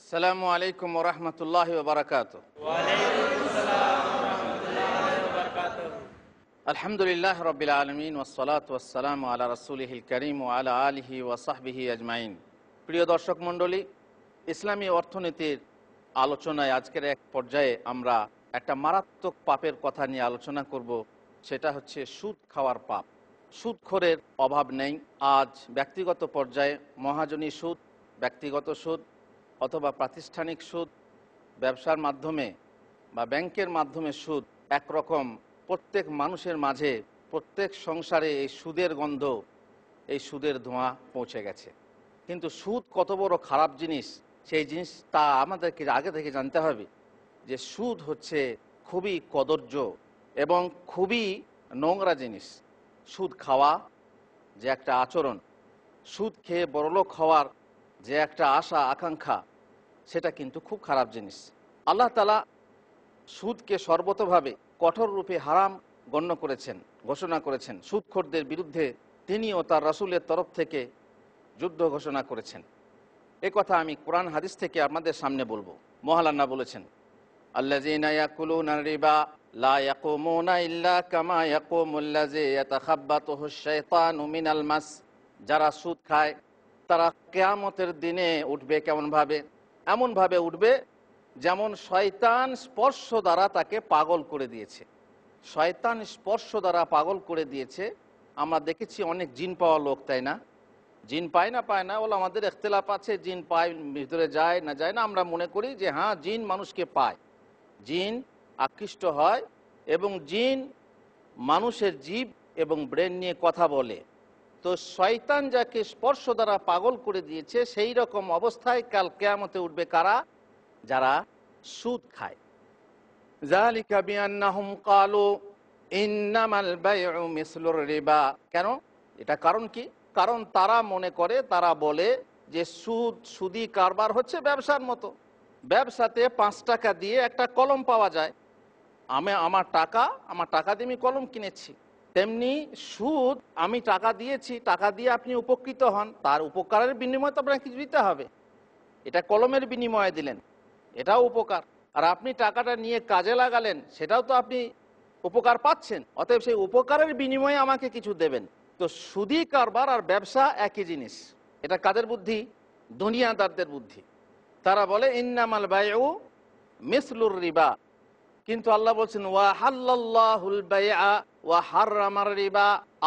আসসালামু আলাইকুম রহমতুল্লাহ বারাকাত আলহামদুলিল্লাহ রবিল আলমিন ওসলাত ওসালাম আল্লাহ রসুলহিল করিম ও আলা আলহি ওয়াসাহবিহি আজমাইন প্রিয় দর্শক মণ্ডলী ইসলামী অর্থনীতির আলোচনায় আজকের এক পর্যায়ে আমরা একটা মারাত্মক পাপের কথা নিয়ে আলোচনা করব সেটা হচ্ছে সুদ খাওয়ার পাপ সুদখোরের অভাব নেই আজ ব্যক্তিগত পর্যায়ে মহাজনী সুদ ব্যক্তিগত সুদ অথবা প্রাতিষ্ঠানিক সুদ ব্যবসার মাধ্যমে বা ব্যাংকের মাধ্যমে সুদ একরকম প্রত্যেক মানুষের মাঝে প্রত্যেক সংসারে এই সুদের গন্ধ এই সুদের ধোঁয়া পৌঁছে গেছে কিন্তু সুদ কত বড় খারাপ জিনিস সেই জিনিস তা আমাদেরকে আগে থেকে জানতে হবে যে সুদ হচ্ছে খুবই কদর্য এবং খুবই নোংরা জিনিস সুদ খাওয়া যে একটা আচরণ সুদ খেয়ে বড়লোক হওয়ার যে একটা আশা আকাঙ্ক্ষা সেটা কিন্তু খুব খারাপ জিনিস আল্লাহ তালা সুদকে সর্বতভাবে কঠোর রূপে হারাম গণ্য করেছেন ঘোষণা করেছেন সুদখোরদের বিরুদ্ধে তিনি ও তার রাসুলের তরফ থেকে যুদ্ধ ঘোষণা করেছেন এ কথা আমি কোরআন হাদিস থেকে আপনাদের সামনে বলবো মহালান্না বলেছেন যারা সুদ খায় তারা কেয়ামতের দিনে উঠবে কেমনভাবে এমনভাবে উঠবে যেমন শয়তান স্পর্শ দ্বারা তাকে পাগল করে দিয়েছে শয়তান স্পর্শ দ্বারা পাগল করে দিয়েছে আমরা দেখেছি অনেক জিন পাওয়া লোক তাই না জিন পায় না পায় না বলে আমাদের এখতলাপ আছে জিন পায় ভিতরে যায় না যায় না আমরা মনে করি যে হ্যাঁ জিন মানুষকে পায় জিন আকৃষ্ট হয় এবং জিন মানুষের জীব এবং ব্রেন নিয়ে কথা বলে তো শয়তান যাকে স্পর্শ দ্বারা পাগল করে দিয়েছে সেই রকম অবস্থায় কাল কেয়ামতে উঠবে কারা যারা সুদ খায় কালো ইন্নামাল কেন এটা কারণ কি কারণ তারা মনে করে তারা বলে যে সুদ সুদি কারবার হচ্ছে ব্যবসার মতো ব্যবসাতে পাঁচ টাকা দিয়ে একটা কলম পাওয়া যায় আমি আমার টাকা আমার টাকা দিয়ে আমি কলম কিনেছি তেমনি সুদ আমি টাকা দিয়েছি টাকা দিয়ে আপনি উপকৃত হন তার উপকারের বিনিময়ে তো আপনাকে কিছু দিতে হবে এটা কলমের বিনিময়ে দিলেন এটাও উপকার আর আপনি টাকাটা নিয়ে কাজে লাগালেন সেটাও তো আপনি উপকার পাচ্ছেন অতএব সেই উপকারের বিনিময়ে আমাকে কিছু দেবেন তো সুদি কারবার আর ব্যবসা একই জিনিস এটা কাদের বুদ্ধি দুনিয়াদারদের বুদ্ধি তারা বলে ইন্নামাল বায়ু মিসলুর রিবা কিন্তু আল্লাহ বলছেন ওয়া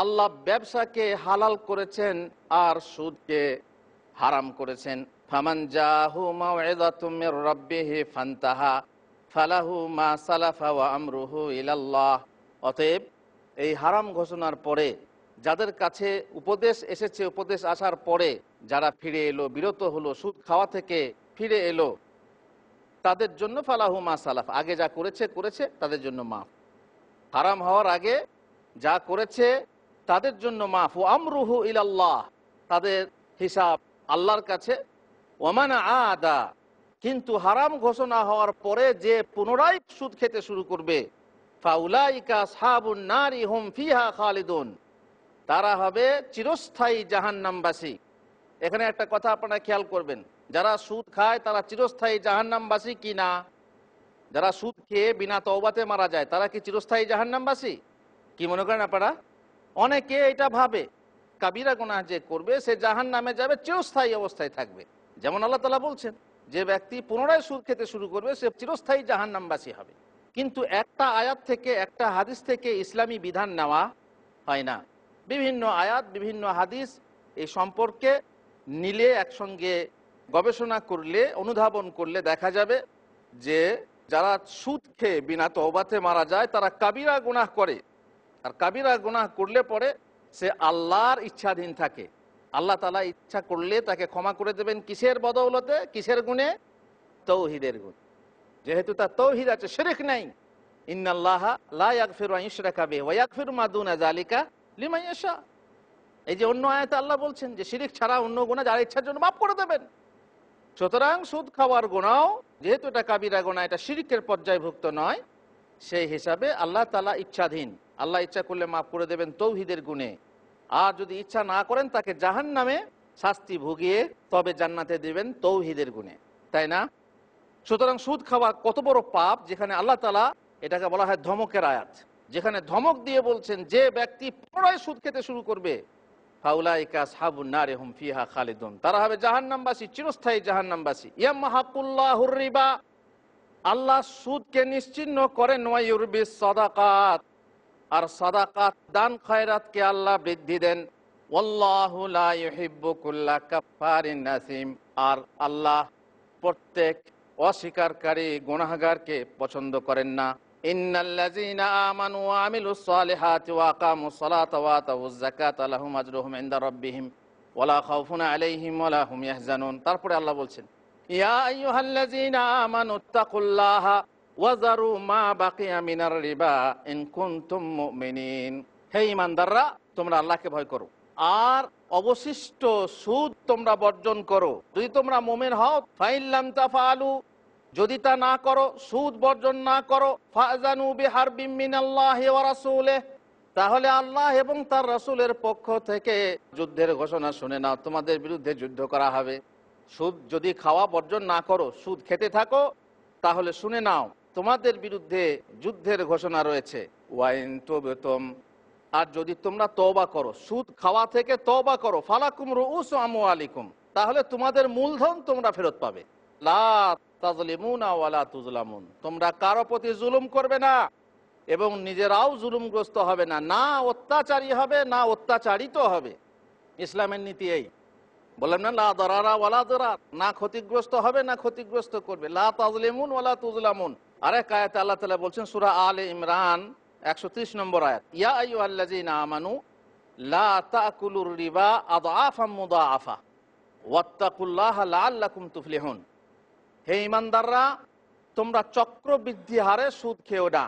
আল্লাহ ব্যবসাকে হালাল করেছেন আর সুদকে হারাম করেছেন ফান্তাহা ফালাহু মা সালাফা ইলাল্লাহ অতএব এই হারাম ঘোষণার পরে যাদের কাছে উপদেশ এসেছে উপদেশ আসার পরে যারা ফিরে এলো বিরত হলো সুদ খাওয়া থেকে ফিরে এলো তাদের জন্য ফালাহু মা সালাফ আগে যা করেছে করেছে তাদের জন্য মাফ হারাম হওয়ার আগে যা করেছে তাদের জন্য মাফ ও আমরুহু ইলাল্লাহ তাদের হিসাব আল্লাহর কাছে ওমান আদা কিন্তু হারাম ঘোষণা হওয়ার পরে যে পুনরায় সুদ খেতে শুরু করবে ফাউলাইকা নারী হোম ফিহা তারা হবে চিরস্থায়ী জাহান্নামবাসী এখানে একটা কথা আপনারা খেয়াল করবেন যারা সুদ খায় তারা চিরস্থায়ী জাহান্নামবাসী কি না যারা সুদ খেয়ে বিনা তওবাতে মারা যায় তারা কি চিরস্থায়ী জাহান্নামবাসী কি মনে করেন আপনারা অনেকে এটা ভাবে কাবিরা গোনা যে করবে সে জাহান নামে যাবে চিরস্থায়ী অবস্থায় থাকবে যেমন আল্লাহ তালা বলছেন যে ব্যক্তি পুনরায় সুদ খেতে শুরু করবে সে চিরস্থায়ী জাহান হবে কিন্তু একটা আয়াত থেকে একটা হাদিস থেকে ইসলামী বিধান নেওয়া হয় না বিভিন্ন আয়াত বিভিন্ন হাদিস এই সম্পর্কে নিলে একসঙ্গে গবেষণা করলে অনুধাবন করলে দেখা যাবে যে যারা সুদ খেয়ে বিনা তহবাতে মারা যায় তারা কাবিরা গুনাহ করে আর কাবিরা গুনাহ করলে পরে সে আল্লাহর ইচ্ছাধীন থাকে আল্লাহ তালা ইচ্ছা করলে তাকে ক্ষমা করে দেবেন কিসের বদৌলতে কিসের গুণে তৌহিদের গুণ যেহেতু তার তৌহিদ আছে সেরেক নাই এই যে অন্য আয়তে আল্লাহ বলছেন যে শিরিক ছাড়া অন্য গুণা যার ইচ্ছার জন্য মাফ করে দেবেন সুতরাং সুদ খাওয়ার গোনাও যেহেতু এটা কাবিরা গোনা এটা শিরিকের পর্যায়ভুক্ত নয় সেই হিসাবে আল্লাহ তালা ইচ্ছাধীন আল্লাহ ইচ্ছা করলে মাফ করে দেবেন তৌহিদের গুণে আর যদি ইচ্ছা না করেন তাকে জাহান নামে শাস্তি ভুগিয়ে তবে জান্নাতে দেবেন তৌহিদের গুণে তাই না সুতরাং সুদ খাওয়া কত বড় পাপ যেখানে আল্লাহ তালা এটাকে বলা হয় ধমকের আয়াত যেখানে ধমক দিয়ে বলছেন যে ব্যক্তি পুনরায় সুদ খেতে শুরু করবে ফাউলাইকা সাহাবুন নারে হুম ফিহা খালিদুন তারা হবে জাহান্নামবাসী চিরস্থায়ী জাহান্নামবাসী ইয়া মাহাকুল্লাহুর রিবা আল্লাহ সুদকে নিশ্চিহ্ন করেন ওয়াইউরবি সাদাকাত আর সাদাকাত দান খায়রাতকে আল্লাহ বৃদ্ধি দেন নাসিম আর আল্লাহ প্রত্যেক অস্বীকারী গুণাহাগারকে পছন্দ করেন না ان الذين امنوا وعملوا الصالحات واقاموا الصلاه واتوا الزكاه لهم اجرهم عند ربهم ولا خوف عليهم ولا هم يحزنون তারপরে আল্লাহ বলছেন ইয়া আইয়ুহাল্লাযিনা আমানু তাকুল্লাহ ওয়াজারু মা বাকিয়া মিনার রিবা ইন কুনতুম মুমিনিন হে ইমানদাররা তোমরা আল্লাহকে ভয় করো আর অবশিষ্ট সুদ তোমরা বর্জন করো যদি তোমরা মুমিন হও ফাইল্লাম তাফালু যদি তা না করো সুদ বর্জন না করো তাহলে আল্লাহ এবং তার রাসূলের পক্ষ থেকে যুদ্ধের ঘোষণা শুনে নাও তোমাদের বিরুদ্ধে যুদ্ধ করা হবে সুদ যদি খাওয়া বর্জন না করো সুদ খেতে থাকো তাহলে শুনে নাও তোমাদের বিরুদ্ধে যুদ্ধের ঘোষণা রয়েছে ওয়াইন বেতম আর যদি তোমরা তবা করো সুদ খাওয়া থেকে তবা করো ফালাকুম রুস আমু আলিকুম তাহলে তোমাদের মূলধন তোমরা ফেরত পাবে লাজলিমুন তোমরা কারো প্রতি জুলুম করবে না এবং নিজেরাও জুলুমগ্রস্ত হবে না না অত্যাচারী হবে না অত্যাচারিত হবে ইসলামের নীতি এই বললাম না লা দরারা ওলা দরার না ক্ষতিগ্রস্ত হবে না ক্ষতিগ্রস্ত করবে লা তাজলিমুন ওয়ালা তুজলামুন আরে আয়াত আল্লাহ তালা বলছেন সুরা আলে ইমরান একশো নম্বর আয়াত ইয়া আই আইয়ু আল্লাজিনা আমানু লা তাকুলুর রিবা আদআফা আফা ওয়াত্তাকুল্লাহ লা লাআল্লাকুম তুফলিহুন হে ইমানদাররা তোমরা চক্রবৃদ্ধি হারে সুদ খেও না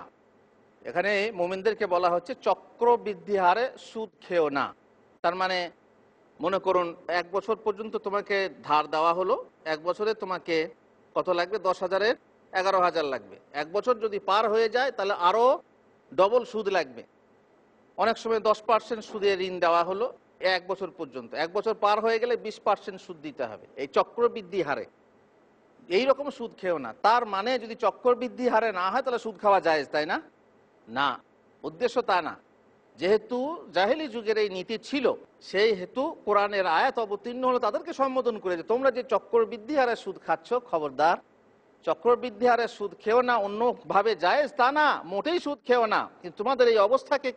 এখানে মোমিনদেরকে বলা হচ্ছে চক্রবৃদ্ধি হারে সুদ খেও না তার মানে মনে করুন এক বছর পর্যন্ত তোমাকে ধার দেওয়া হলো এক বছরে তোমাকে কত লাগবে দশ হাজারের এগারো হাজার লাগবে এক বছর যদি পার হয়ে যায় তাহলে আরও ডবল সুদ লাগবে অনেক সময় দশ পার্সেন্ট সুদে ঋণ দেওয়া হলো এক বছর পর্যন্ত এক বছর পার হয়ে গেলে বিশ পার্সেন্ট সুদ দিতে হবে এই চক্রবৃদ্ধি হারে এই রকম সুদ খেও না তার মানে যদি চক্রবৃদ্ধি হারে না হয় তাহলে সুদ খাওয়া যায় তাই না না উদ্দেশ্য তা না যেহেতু জাহেলি যুগের এই নীতি ছিল সেই হেতু কোরআনের আয়াত অবতীর্ণ হলো তাদেরকে সম্বোধন করে যে তোমরা যে চক্রবৃদ্ধি হারে সুদ খাচ্ছ খবরদার চক্রবৃদ্ধি হারে সুদ খেও না অন্যভাবে যায় তা না মোটেই সুদ খেও না কিন্তু তোমাদের এই অবস্থাকে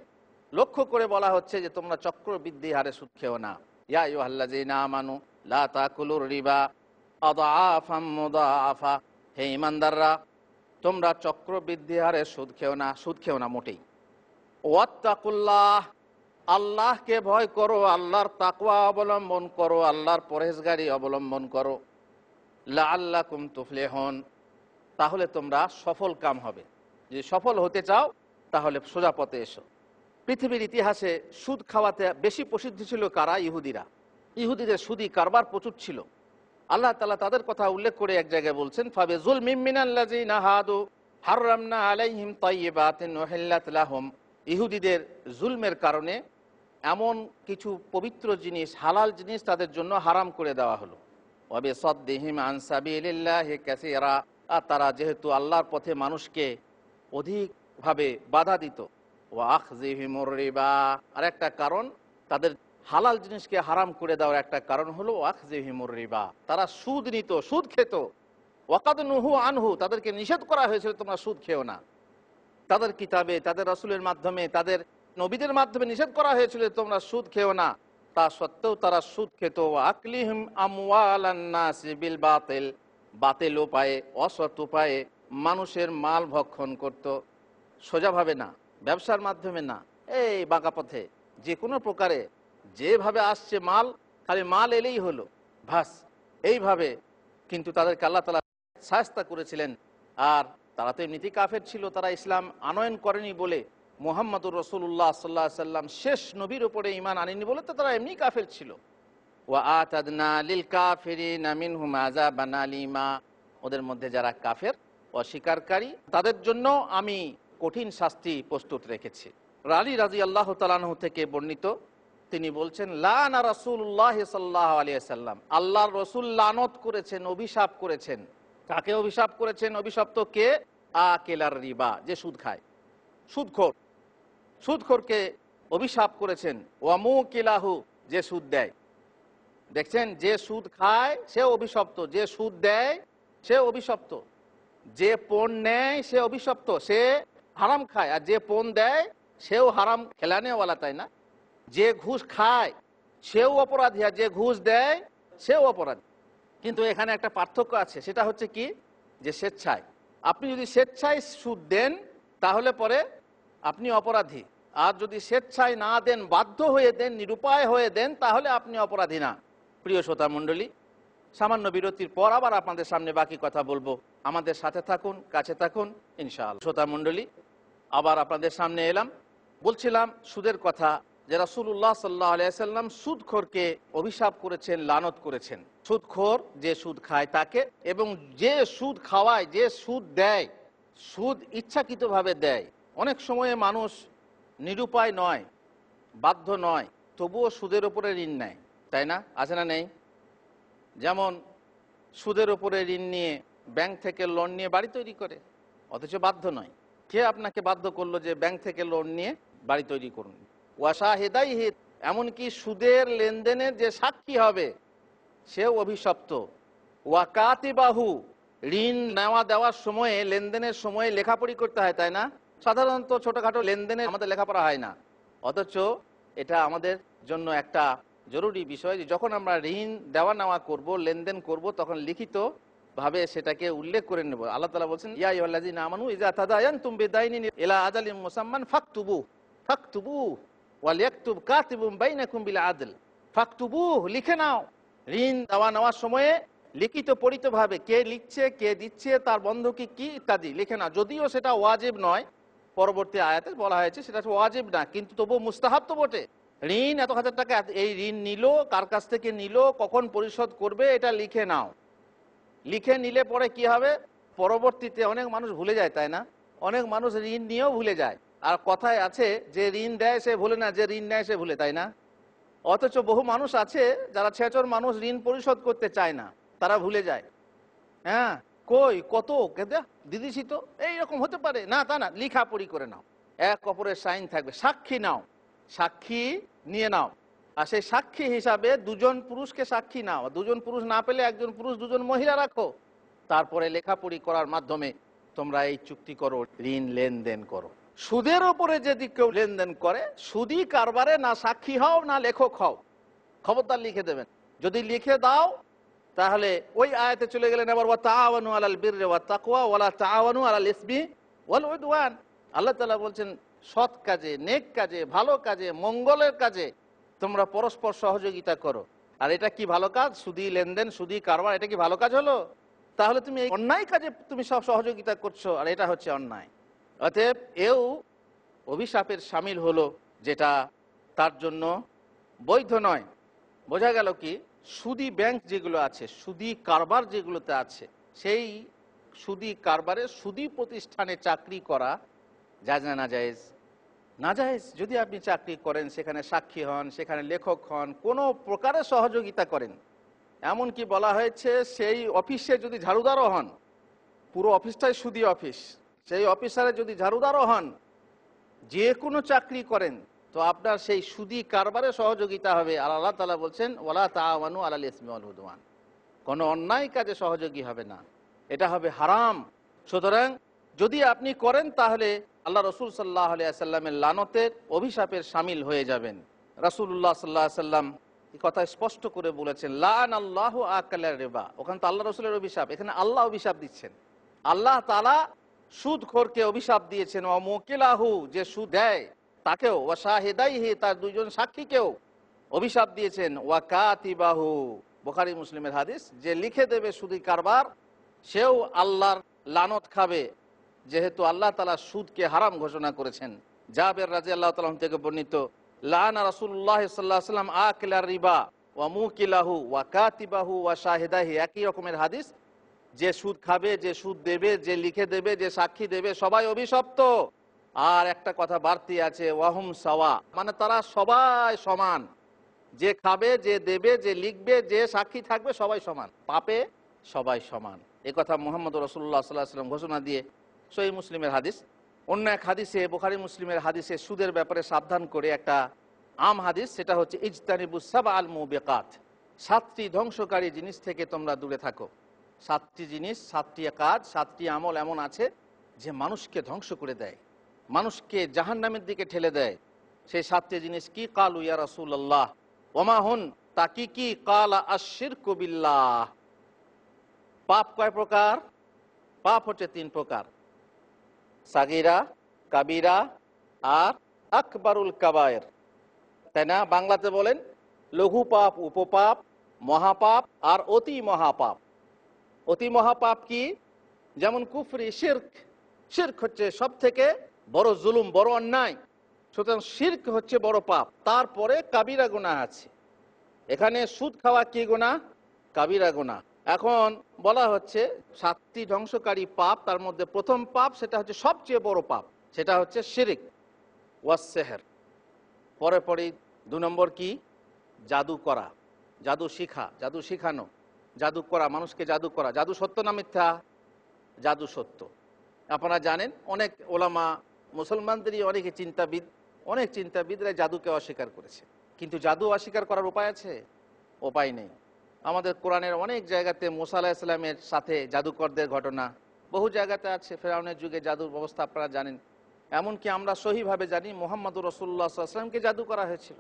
লক্ষ্য করে বলা হচ্ছে যে তোমরা চক্রবৃদ্ধি হারে সুদ খেও না ইয়া ইউ আল্লাহ আমানু লা তাকুলুর রিবা আফা হে ইমানদাররা তোমরা চক্রবৃদ্ধি হারে সুদ খেও না সুদ খেও না মোটেই ওয়াত্তাকুল্লাহ আল্লাহকে ভয় করো আল্লাহর তাকুয়া অবলম্বন করো আল্লাহর পরেশগারি অবলম্বন করো লা আল্লাহ কুম তুফলে হন তাহলে তোমরা সফল কাম হবে যদি সফল হতে চাও তাহলে সোজা পথে এসো পৃথিবীর ইতিহাসে সুদ খাওয়াতে বেশি প্রসিদ্ধ ছিল কারা ইহুদিরা ইহুদিদের সুদি কারবার প্রচুর ছিল আল্লাহ তালা তাদের কথা উল্লেখ করে এক জায়গায় বলছেন ফাবে জুল মিমিনাল্লাজি নাহাদু আলাইহিম ইহুদিদের জুলমের কারণে এমন কিছু পবিত্র জিনিস হালাল জিনিস তাদের জন্য হারাম করে দেওয়া হলো অবে সদ্দিহিম আনসাবিল্লাহ ক্যাসিরা আর তারা যেহেতু আল্লাহর পথে মানুষকে অধিকভাবে বাধা দিত ও আখ রিবা আর একটা কারণ তাদের হালাল জিনিসকে হারাম করে দেওয়ার একটা কারণ হলো ওয়াকজিহিমুর রিবা তারা সুদ নিত সুদ খেত ওয়াকাদ নুহু আনহু তাদেরকে নিষেধ করা হয়েছিল তোমরা সুদ খেও না তাদের কিতাবে তাদের রাসুলের মাধ্যমে তাদের নবীদের মাধ্যমে নিষেধ করা হয়েছিল তোমরা সুদ খেও না তা সত্ত্বেও তারা সুদ খেত আকলিহিম বিল বাতিল বাতেল উপায়ে অসৎ উপায়ে মানুষের মাল ভক্ষণ করত সোজাভাবে না ব্যবসার মাধ্যমে না এই বাঁকা পথে যে কোনো প্রকারে যেভাবে আসছে মাল খালি মাল এলেই হলো ভাস এইভাবে কিন্তু তাদেরকে আল্লাহ তালা সাহস্তা করেছিলেন আর তারা তো এমনিতেই কাফের ছিল তারা ইসলাম আনয়ন করেনি বলে মোহাম্মদুর রসুল্লাহ সাল্লা সাল্লাম শেষ নবীর ওপরে ইমান আনেনি বলে তো তারা এমনি কাফের ছিল ওদের মধ্যে যারা কাফের অস্বীকারী তাদের জন্য আমি কঠিন শাস্তি প্রস্তুত রেখেছি রালি রাজি আল্লাহ তালানহ থেকে বর্ণিত তিনি বলছেন লানা রসুল্লাহ সাল্লাহ আলিয়াল্লাম আল্লাহ রসুল লানত করেছেন অভিশাপ করেছেন কাকে অভিশাপ করেছেন অভিশপ্ত কে আ রিবা যে সুদ খায় সুদখোর সুদখোরকে অভিশাপ করেছেন ওয়ামু কিলাহু যে সুদ দেয় দেখছেন যে সুদ খায় সে অভিশপ্ত যে সুদ দেয় সে অভিশপ্ত যে পণ নেয় সে অভিশপ্ত সে হারাম খায় আর যে পণ দেয় সেও হারাম খেলানেওয়ালা তাই না যে ঘুষ খায় সেও অপরাধী আর যে ঘুষ দেয় সেও অপরাধী কিন্তু এখানে একটা পার্থক্য আছে সেটা হচ্ছে কি যে স্বেচ্ছায় আপনি যদি স্বেচ্ছায় সুদ দেন তাহলে পরে আপনি অপরাধী আর যদি স্বেচ্ছায় না দেন বাধ্য হয়ে দেন নিরুপায় হয়ে দেন তাহলে আপনি অপরাধী না প্রিয় শ্রোতা মণ্ডলী সামান্য বিরতির পর আবার আপনাদের সামনে বাকি কথা বলবো আমাদের সাথে থাকুন কাছে থাকুন ইনশাআল শ্রোতা মণ্ডলী আবার আপনাদের সামনে এলাম বলছিলাম সুদের কথা যে রাসুল্লাহ সাল্লাহ সুদ সুদখোরকে অভিশাপ করেছেন লানত করেছেন সুদখোর যে সুদ খায় তাকে এবং যে সুদ খাওয়ায় যে সুদ দেয় সুদ ইচ্ছাকৃতভাবে দেয় অনেক সময়ে মানুষ নিরুপায় নয় বাধ্য নয় তবুও সুদের ওপরে ঋণ নেয় তাই না আছে না নেই যেমন সুদের ওপরে ঋণ নিয়ে ব্যাংক থেকে লোন নিয়ে বাড়ি তৈরি করে অথচ বাধ্য নয় কে আপনাকে বাধ্য করলো যে ব্যাংক থেকে লোন নিয়ে বাড়ি তৈরি করুন ওয়াশাহিদাইহিত এমনকি সুদের লেনদেনের যে সাক্ষী হবে সেও অভিশপ্ত বাহু ঋণ নেওয়া দেওয়ার সময়ে লেনদেনের সময়ে লেখাপড়ি করতে হয় তাই না সাধারণত ছোটোখাটো লেনদেনে আমাদের লেখাপড়া হয় না অথচ এটা আমাদের জন্য একটা জরুরি বিষয় যে যখন আমরা ঋণ দেওয়া নেওয়া করব লেনদেন করব তখন লিখিত ভাবে সেটাকে উল্লেখ করে নেব আল্লাহ তালা বলছেন ইয়াই আমানু ইজা তাদায়ান তুমি বেদাইনি এলা আজালিম মুসাম্মান ফাকতুবু ফাকতুবু ওয়ালিয়াকুব কাতিবুম বাইনাকুম বিল আদল ফাকতুবু লিখে নাও ঋণ দেওয়া নেওয়ার সময়ে লিখিত পরিতভাবে কে লিখছে কে দিচ্ছে তার বন্ধকি কি ইত্যাদি লিখে নাও যদিও সেটা ওয়াজিব নয় পরবর্তী আয়াতে বলা হয়েছে সেটা ওয়াজিব না কিন্তু তবু মুস্তাহাব তো বটে ঋণ এত হাজার টাকা এই ঋণ নিল কার কাছ থেকে নিল কখন পরিশোধ করবে এটা লিখে নাও লিখে নিলে পরে কি হবে পরবর্তীতে অনেক মানুষ ভুলে যায় তাই না অনেক মানুষ ঋণ নিয়েও ভুলে যায় আর কথায় আছে যে ঋণ দেয় সে ভুলে না যে ঋণ নেয় সে ভুলে তাই না অথচ বহু মানুষ আছে যারা ছেচর মানুষ ঋণ পরিশোধ করতে চায় না তারা ভুলে যায় হ্যাঁ কই কত দিদিছি তো এইরকম হতে পারে না তা না লিখাপড়ি করে নাও এক অপরের সাইন থাকবে সাক্ষী নাও সাক্ষী নিয়ে নাও আর সেই সাক্ষী হিসাবে দুজন পুরুষকে সাক্ষী নাও দুজন পুরুষ না পেলে একজন পুরুষ দুজন মহিলা রাখো তারপরে লেখাপড়ি করার মাধ্যমে তোমরা এই চুক্তি করো ঋণ লেনদেন করো সুদের ওপরে যদি কেউ লেনদেন করে সুদি কারবারে না সাক্ষী হও না লেখক হও খবরদার লিখে দেবেন যদি লিখে দাও তাহলে ওই আয়াতে চলে গেলেন আবার ওয়া তাওয়ানু আলাল বিররে ওয়া তাকওয়া ওয়ালা তাওয়ানু আলাল ইসমি ওয়াল উদওয়ান আল্লাহ তাআলা বলছেন সৎ কাজে নেক কাজে ভালো কাজে মঙ্গলের কাজে তোমরা পরস্পর সহযোগিতা করো আর এটা কি ভালো কাজ সুদি লেনদেন সুদি কারবার এটা কি ভালো কাজ হলো তাহলে তুমি এই অন্যায় কাজে তুমি সব সহযোগিতা করছো আর এটা হচ্ছে অন্যায় অতএব এও অভিশাপের সামিল হলো যেটা তার জন্য বৈধ নয় বোঝা গেল কি সুদি ব্যাংক যেগুলো আছে সুদি কারবার যেগুলোতে আছে সেই সুদি কারবারে সুদি প্রতিষ্ঠানে চাকরি করা যা না না জায়েজ না জায়েজ যদি আপনি চাকরি করেন সেখানে সাক্ষী হন সেখানে লেখক হন কোনো প্রকারে সহযোগিতা করেন এমন কি বলা হয়েছে সেই অফিসে যদি ঝাড়ুদারও হন পুরো অফিসটাই সুদি অফিস সেই অফিসারে যদি ঝাড়ুদারও হন যে কোনো চাকরি করেন তো আপনার সেই সুদী কারবারে সহযোগিতা হবে আর আল্লাহ তালা বলছেন ওলা তাওয়ানু আলাল ইসমিউল হুদওয়ান কোনো অন্যায় কাজে সহযোগী হবে না এটা হবে হারাম সুতরাং যদি আপনি করেন তাহলে আল্লাহ রসুল সাল্লাহ আলিয়াল্লামের লানতের অভিশাপের সামিল হয়ে যাবেন রসুল্লাহ সাল্লাহ সাল্লাম এই কথা স্পষ্ট করে বলেছেন লান আল্লাহ আকাল রেবা ওখানে তো আল্লাহ রসুলের অভিশাপ এখানে আল্লাহ অভিশাপ দিচ্ছেন আল্লাহ তালা সুদখোরকে অভিশাপ দিয়েছেন অমোকেলাহু যে সুদ দেয় তাকেও ও শাহেদাইহি তার দুইজন সাক্ষীকেও অভিশাপ দিয়েছেন ওয়া কাতিবাহু বোখারি মুসলিমের হাদিস যে লিখে দেবে সুদি কারবার সেও আল্লাহর লানত খাবে যেহেতু আল্লাহ তালা সুদকে হারাম ঘোষণা করেছেন জাবের রাজি আল্লাহ তালাম থেকে বর্ণিত লানা রাসুল্লাহ সাল্লাহ সাল্লাম আকিলা রিবা ওয়া মুকিলাহু ওয়া কাতিবাহু ওয়া শাহেদাহি একই রকমের হাদিস যে সুদ খাবে যে সুদ দেবে যে লিখে দেবে যে সাক্ষী দেবে সবাই অভিশপ্ত আর একটা কথা বাড়তি আছে ওয়াহুম সাওয়া মানে তারা সবাই সমান যে খাবে যে দেবে যে লিখবে যে সাক্ষী থাকবে সবাই সমান পাপে সবাই সমান এ কথা মোহাম্মদ রসুল্লাহ সাল্লাহ সাল্লাম ঘোষণা দিয়ে সই মুসলিমের হাদিস অন্য এক হাদিসে বোখারি মুসলিমের হাদিসে সুদের ব্যাপারে সাবধান করে একটা আম হাদিস সেটা হচ্ছে ইজতানিবুসাব আল মু বেকাত সাতটি ধ্বংসকারী জিনিস থেকে তোমরা দূরে থাকো সাতটি জিনিস সাতটি কাজ সাতটি আমল এমন আছে যে মানুষকে ধ্বংস করে দেয় মানুষকে জাহান নামের দিকে ঠেলে দেয় সেই সাতটি জিনিস কি কালু ইয়া রাসুল্লাহ ওমা হন তা কি কি কাল আশির কবিল্লাহ পাপ কয় প্রকার পাপ হচ্ছে তিন প্রকার সাগিরা কাবিরা আর আকবরুল কাবায়ের তাই না বাংলাতে বলেন লঘু পাপ উপপাপ মহাপাপ আর অতি মহাপাপ অতি মহাপাপ কি যেমন কুফরি শির্ক শির্ক হচ্ছে সব থেকে বড় জুলুম বড় অন্যায় সুতরাং শির্ক হচ্ছে বড় পাপ তারপরে কাবিরা গোনা আছে এখানে সুদ খাওয়া কি গোনা কাবিরা গোনা এখন বলা হচ্ছে সাতটি ধ্বংসকারী পাপ তার মধ্যে প্রথম পাপ সেটা হচ্ছে সবচেয়ে বড় পাপ সেটা হচ্ছে শিরিক ওয়াসেহের পরে পরে দু নম্বর কি জাদু করা জাদু শিখা জাদু শিখানো জাদু করা মানুষকে জাদু করা জাদু সত্য না মিথ্যা জাদু সত্য আপনারা জানেন অনেক ওলামা মুসলমানদেরই অনেকে চিন্তাবিদ অনেক চিন্তাবিদরা জাদুকে অস্বীকার করেছে কিন্তু জাদু অস্বীকার করার উপায় আছে উপায় নেই আমাদের কোরআনের অনেক জায়গাতে মোসা আলাহ ইসলামের সাথে জাদুকরদের ঘটনা বহু জায়গাতে আছে ফেরাউনের যুগে জাদুর ব্যবস্থা আপনারা জানেন এমনকি আমরা সহিভাবে জানি মোহাম্মদুর রসুল্লাহ আসলামকে জাদু করা হয়েছিল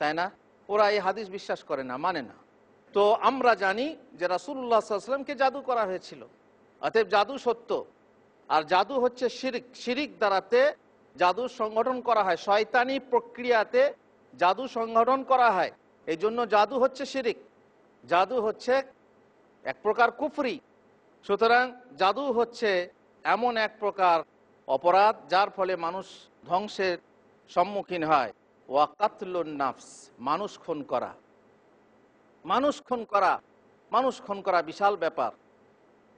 তাই না ওরা এই হাদিস বিশ্বাস করে না মানে না তো আমরা জানি যে রাসুল্লাহ সাল্লামকে জাদু করা হয়েছিল অতএব জাদু সত্য আর জাদু হচ্ছে শিরিক শিরিক দ্বারাতে জাদু সংগঠন করা হয় শয়তানি প্রক্রিয়াতে জাদু সংগঠন করা হয় এই জন্য জাদু হচ্ছে শিরিক জাদু হচ্ছে এক প্রকার কুফরি সুতরাং জাদু হচ্ছে এমন এক প্রকার অপরাধ যার ফলে মানুষ ধ্বংসের সম্মুখীন হয় ওয়াকাতল নাফস মানুষ খুন করা মানুষ খুন করা মানুষ খুন করা বিশাল ব্যাপার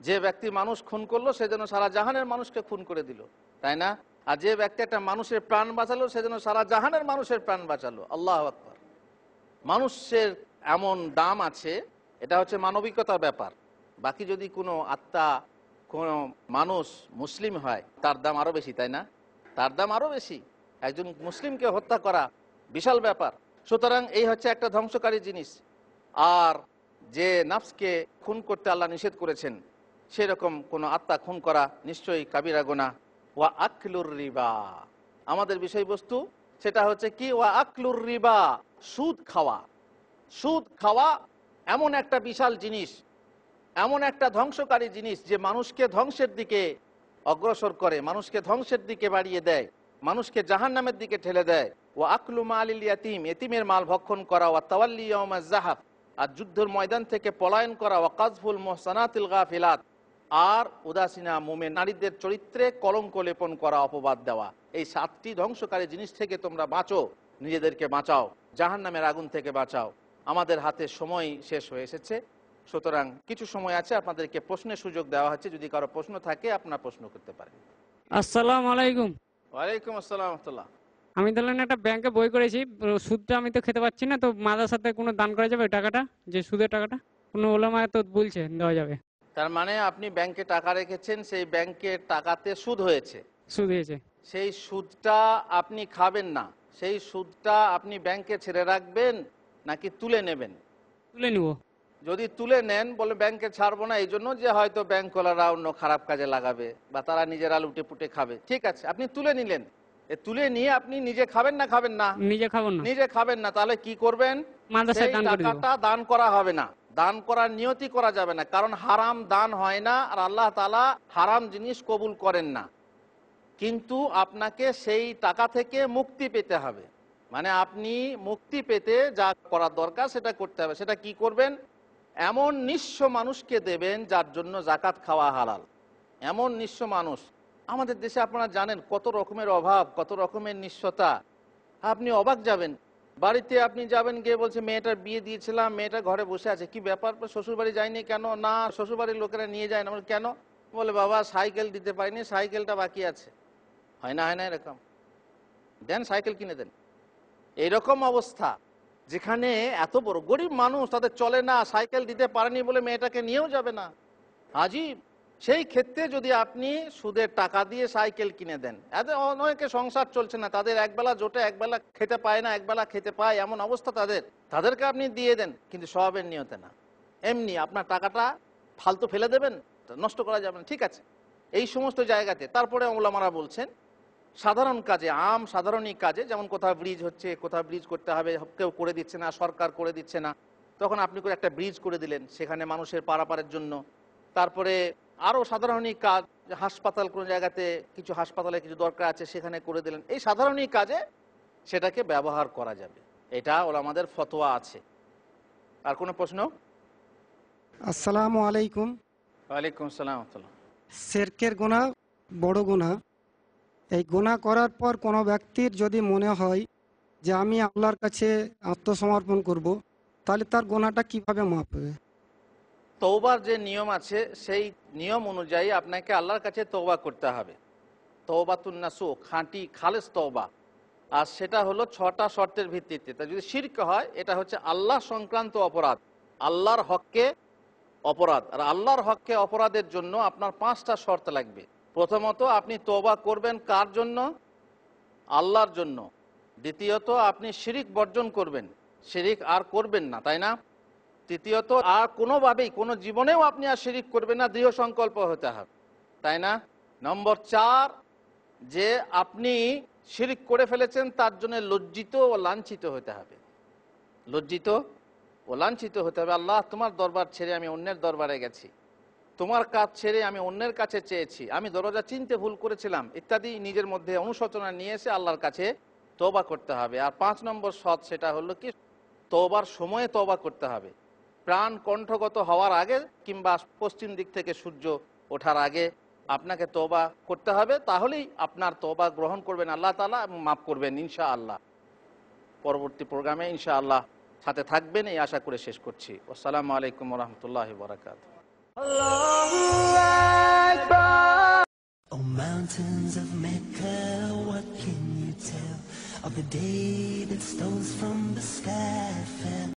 যে ব্যক্তি মানুষ খুন করলো সে যেন সারা জাহানের মানুষকে খুন করে দিল তাই না আর যে ব্যক্তি একটা মানুষের প্রাণ বাঁচালো সে যেন সারা জাহানের মানুষের প্রাণ বাঁচালো আল্লাহ আকবর মানুষের এমন দাম আছে এটা হচ্ছে মানবিকতার ব্যাপার বাকি যদি কোনো আত্মা কোনো মানুষ মুসলিম হয় তার দাম আরও বেশি তাই না তার দাম আরও বেশি একজন মুসলিমকে হত্যা করা বিশাল ব্যাপার সুতরাং এই হচ্ছে একটা ধ্বংসকারী জিনিস আর যে নাফসকে খুন করতে আল্লাহ নিষেধ করেছেন সেরকম কোনো আত্মা খুন করা নিশ্চয়ই কাবিরা গোনা ওয়া আকলুর রিবা আমাদের বিষয়বস্তু সেটা হচ্ছে কি ওয়া আকলুর রিবা সুদ খাওয়া সুদ খাওয়া এমন একটা বিশাল জিনিস এমন একটা ধ্বংসকারী জিনিস যে মানুষকে ধ্বংসের দিকে অগ্রসর করে মানুষকে ধ্বংসের দিকে বাড়িয়ে দেয় মানুষকে জাহান নামের দিকে ঠেলে দেয় ও আকলুমা আলিল ইয়াতিম এতিমের মাল ভক্ষণ করা ওয়া তাওয়াল্লিয়মা জাহাব আর যুদ্ধের ময়দান থেকে পলায়ন করা ওয়াকাজফুল মোহসানাতিল গাফিলাত আর উদাসীনা মোমে নারীদের চরিত্রে কলঙ্ক লেপন করা অপবাদ দেওয়া এই সাতটি ধ্বংসকারী জিনিস থেকে তোমরা বাঁচো নিজেদেরকে বাঁচাও জাহান নামের আগুন থেকে বাঁচাও আমাদের হাতে সময় শেষ হয়ে এসেছে সুতরাং কিছু সময় আছে আপনাদেরকে প্রশ্নের সুযোগ দেওয়া হচ্ছে যদি কারো প্রশ্ন থাকে আপনার প্রশ্ন করতে পারেন আসসালাম আলাইকুম ওয়ালাইকুম আসসালাম আমি ধরলেন একটা ব্যাংকে বই করেছি সুদটা আমি তো খেতে পাচ্ছি না তো মাদার সাথে কোনো দান করা যাবে টাকাটা যে সুদের টাকাটা কোনো ওলামায় তো বলছে দেওয়া যাবে তার মানে আপনি ব্যাংকে টাকা রেখেছেন সেই ব্যাংকের টাকাতে সুদ হয়েছে সুদ হয়েছে সেই সুদটা আপনি খাবেন না সেই সুদটা আপনি ব্যাংকে ছেড়ে রাখবেন নাকি তুলে নেবেন তুলে নিব যদি তুলে নেন বলে ব্যাংকে ছাড়বো না এই জন্য যে হয়তো ব্যাংকওয়ালারা অন্য খারাপ কাজে লাগাবে বা তারা নিজেরা লুটে পুটে খাবে ঠিক আছে আপনি তুলে নিলেন তুলে নিয়ে আপনি নিজে খাবেন না খাবেন না নিজে খাবেন না নিজে খাবেন না তাহলে কি করবেন টাকাটা দান করা হবে না দান করার নিয়তি করা যাবে না কারণ হারাম দান হয় না আর আল্লাহ তালা হারাম জিনিস কবুল করেন না কিন্তু আপনাকে সেই টাকা থেকে মুক্তি পেতে হবে মানে আপনি মুক্তি পেতে যা করার দরকার সেটা করতে হবে সেটা কি করবেন এমন নিঃস্ব মানুষকে দেবেন যার জন্য জাকাত খাওয়া হালাল এমন নিঃস্ব মানুষ আমাদের দেশে আপনারা জানেন কত রকমের অভাব কত রকমের নিঃস্বতা আপনি অবাক যাবেন বাড়িতে আপনি যাবেন গিয়ে বলছে মেয়েটার বিয়ে দিয়েছিলাম মেয়েটা ঘরে বসে আছে কি ব্যাপার শ্বশুরবাড়ি যায়নি কেন না শ্বশুরবাড়ির লোকেরা নিয়ে যায় না কেন বলে বাবা সাইকেল দিতে পারিনি সাইকেলটা বাকি আছে হয় না হয় না এরকম দেন সাইকেল কিনে দেন এইরকম অবস্থা যেখানে এত বড় গরিব মানুষ তাদের চলে না সাইকেল দিতে পারেনি বলে মেয়েটাকে নিয়েও যাবে না আজীব সেই ক্ষেত্রে যদি আপনি সুদের টাকা দিয়ে সাইকেল কিনে দেন এত অনেকে সংসার চলছে না তাদের একবেলা জোটে একবেলা খেতে পায় না একবেলা খেতে পায় এমন অবস্থা তাদের তাদেরকে আপনি দিয়ে দেন কিন্তু স্বভাবের নিয়তে না এমনি আপনার টাকাটা ফালতু ফেলে দেবেন নষ্ট করা যাবে না ঠিক আছে এই সমস্ত জায়গাতে তারপরে ওলামারা বলছেন সাধারণ কাজে আম সাধারণই কাজে যেমন কোথাও ব্রিজ হচ্ছে কোথাও ব্রিজ করতে হবে কেউ করে দিচ্ছে না সরকার করে দিচ্ছে না তখন আপনি করে একটা ব্রিজ করে দিলেন সেখানে মানুষের পারাপারের জন্য তারপরে আরও সাধারণই কাজ হাসপাতাল কোনো জায়গাতে কিছু হাসপাতালে কিছু দরকার আছে সেখানে করে দিলেন এই সাধারণই কাজে সেটাকে ব্যবহার করা যাবে এটা ওরা আমাদের ফতোয়া আছে আর কোনো প্রশ্ন আসসালামু আলাইকুম ওয়ালাইকুম সালাম সেরকের গোনা বড় গোনা এই গোনা করার পর কোনো ব্যক্তির যদি মনে হয় যে আমি আল্লাহর কাছে আত্মসমর্পণ করব তাহলে তার গোনাটা কিভাবে মাপবে তৌবার যে নিয়ম আছে সেই নিয়ম অনুযায়ী আপনাকে আল্লাহর কাছে তৌবা করতে হবে তৌবাতুন নাসু খাঁটি খালেস তৌবা আর সেটা হলো ছটা শর্তের ভিত্তিতে তা যদি শির্ক হয় এটা হচ্ছে আল্লাহ সংক্রান্ত অপরাধ আল্লাহর হককে অপরাধ আর আল্লাহর হককে অপরাধের জন্য আপনার পাঁচটা শর্ত লাগবে প্রথমত আপনি তৌবা করবেন কার জন্য আল্লাহর জন্য দ্বিতীয়ত আপনি শিরিক বর্জন করবেন শিরিক আর করবেন না তাই না তৃতীয়ত আর কোনোভাবেই কোনো জীবনেও আপনি আর শিরিক করবেন না দৃঢ় সংকল্প হতে হবে তাই না নম্বর চার যে আপনি শিরিক করে ফেলেছেন তার জন্য লজ্জিত ও লাঞ্ছিত হতে হবে লজ্জিত ও লাঞ্ছিত হতে হবে আল্লাহ তোমার দরবার ছেড়ে আমি অন্যের দরবারে গেছি তোমার কাজ ছেড়ে আমি অন্যের কাছে চেয়েছি আমি দরজা চিনতে ভুল করেছিলাম ইত্যাদি নিজের মধ্যে অনুশোচনা নিয়ে এসে আল্লাহর কাছে তোবা করতে হবে আর পাঁচ নম্বর সৎ সেটা হলো কি তোবার সময়ে তোবা করতে হবে প্রাণ কণ্ঠগত হওয়ার আগে কিংবা পশ্চিম দিক থেকে সূর্য ওঠার আগে আপনাকে তোবা করতে হবে তাহলেই আপনার তোবা গ্রহণ করবেন আল্লাহ তালা এবং মাফ করবেন ইনশা আল্লাহ পরবর্তী প্রোগ্রামে ইনশা আল্লাহ সাথে থাকবেন এই আশা করে শেষ করছি আসসালামু আলাইকুম রহমতুল্লাহ বরাকাত Oh mountains of Mecca, what can you tell of the day that stones from the sky fell?